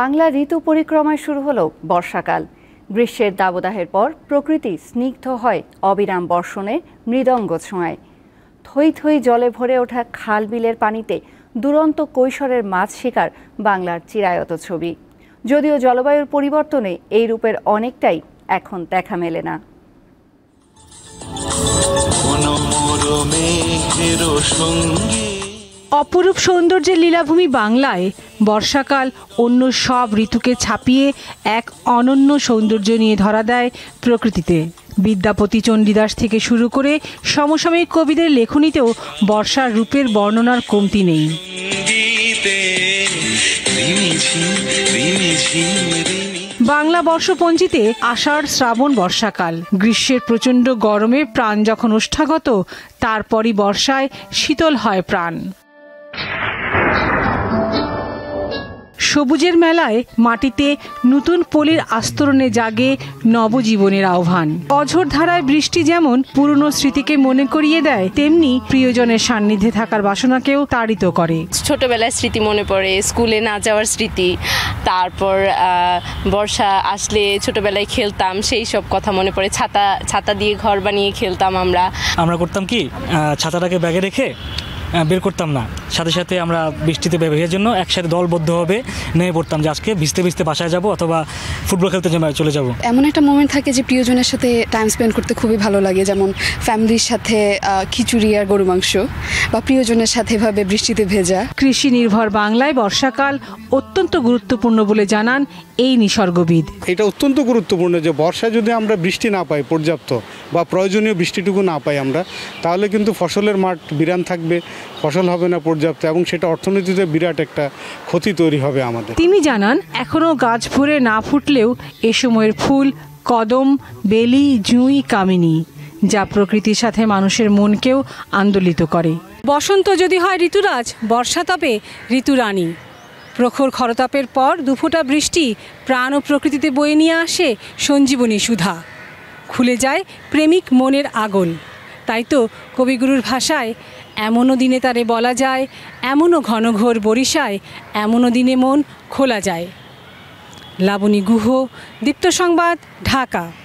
বাংলা ঋতু পরিক্রমায় শুরু হলো বর্ষাকাল গ্রীষ্মের দাবদাহের পর প্রকৃতি স্নিগ্ধ হয় অবিরাম বর্ষণে মৃদঙ্গ ছোঁয়ায় থই থই জলে ভরে ওঠা খাল বিলের পানিতে দুরন্ত কৈশোরের মাছ শিকার বাংলার চিরায়ত ছবি যদিও জলবায়ুর পরিবর্তনে এই রূপের অনেকটাই এখন দেখা মেলে না সঙ্গী অপরূপ সৌন্দর্যের লীলাভূমি বাংলায় বর্ষাকাল অন্য সব ঋতুকে ছাপিয়ে এক অনন্য সৌন্দর্য নিয়ে ধরা দেয় প্রকৃতিতে বিদ্যাপতি চণ্ডীদাস থেকে শুরু করে সমসাময়িক কবিদের লেখনীতেও বর্ষার রূপের বর্ণনার কমতি নেই বাংলা বর্ষপঞ্জিতে আষাঢ় শ্রাবণ বর্ষাকাল গ্রীষ্মের প্রচণ্ড গরমে প্রাণ যখন ওষ্ঠাগত তারপরই বর্ষায় শীতল হয় প্রাণ সবুজের মেলায় মাটিতে নতুন পলির আস্তরণে জাগে নবজীবনের আহ্বান অঝোর ধারায় বৃষ্টি যেমন পুরনো স্মৃতিকে মনে করিয়ে দেয় তেমনি প্রিয়জনের সান্নিধ্যে থাকার বাসনাকেও তাড়িত করে ছোটবেলায় স্মৃতি মনে পড়ে স্কুলে না যাওয়ার স্মৃতি তারপর বর্ষা আসলে ছোটবেলায় খেলতাম সেই সব কথা মনে পড়ে ছাতা ছাতা দিয়ে ঘর বানিয়ে খেলতাম আমরা আমরা করতাম কি ছাতাটাকে ব্যাগে রেখে বের করতাম না সাথে সাথে আমরা বৃষ্টিতে ভেজার জন্য একসাথে দলবদ্ধ হবে নেমে পড়তাম যে আজকে ভিজতে ভিজতে বাসায় যাব অথবা ফুটবল খেলতে চলে যাব এমন একটা মোমেন্ট থাকে যে প্রিয়জনের সাথে টাইম স্পেন্ড করতে খুবই ভালো লাগে যেমন ফ্যামিলির সাথে খিচুড়ি আর গরু মাংস বা প্রিয়জনের সাথে এভাবে বৃষ্টিতে ভেজা কৃষি নির্ভর বাংলায় বর্ষাকাল অত্যন্ত গুরুত্বপূর্ণ বলে জানান এই নিসর্গবিদ এটা অত্যন্ত গুরুত্বপূর্ণ যে বর্ষা যদি আমরা বৃষ্টি না পাই পর্যাপ্ত বা প্রয়োজনীয় বৃষ্টিটুকু না পাই আমরা তাহলে কিন্তু ফসলের মাঠ বিরান থাকবে ফসল হবে না পর্যাপ্ত এবং সেটা অর্থনীতিতে বিরাট একটা ক্ষতি তৈরি হবে আমাদের তিনি জানান এখনও গাছ ভরে না ফুটলেও এ সময়ের ফুল কদম বেলি জুঁই কামিনী যা প্রকৃতির সাথে মানুষের মনকেও আন্দোলিত করে বসন্ত যদি হয় ঋতুরাজ বর্ষা তাপে ঋতুরানী প্রখর খরতাপের পর দুফোটা বৃষ্টি প্রাণ ও প্রকৃতিতে বয়ে নিয়ে আসে সঞ্জীবনী সুধা খুলে যায় প্রেমিক মনের আগল তাই তো কবিগুরুর ভাষায় এমনও দিনে তারে বলা যায় এমনও ঘনঘোর বরিশায় এমনও দিনে মন খোলা যায় লাবণী গুহ দীপ্ত সংবাদ ঢাকা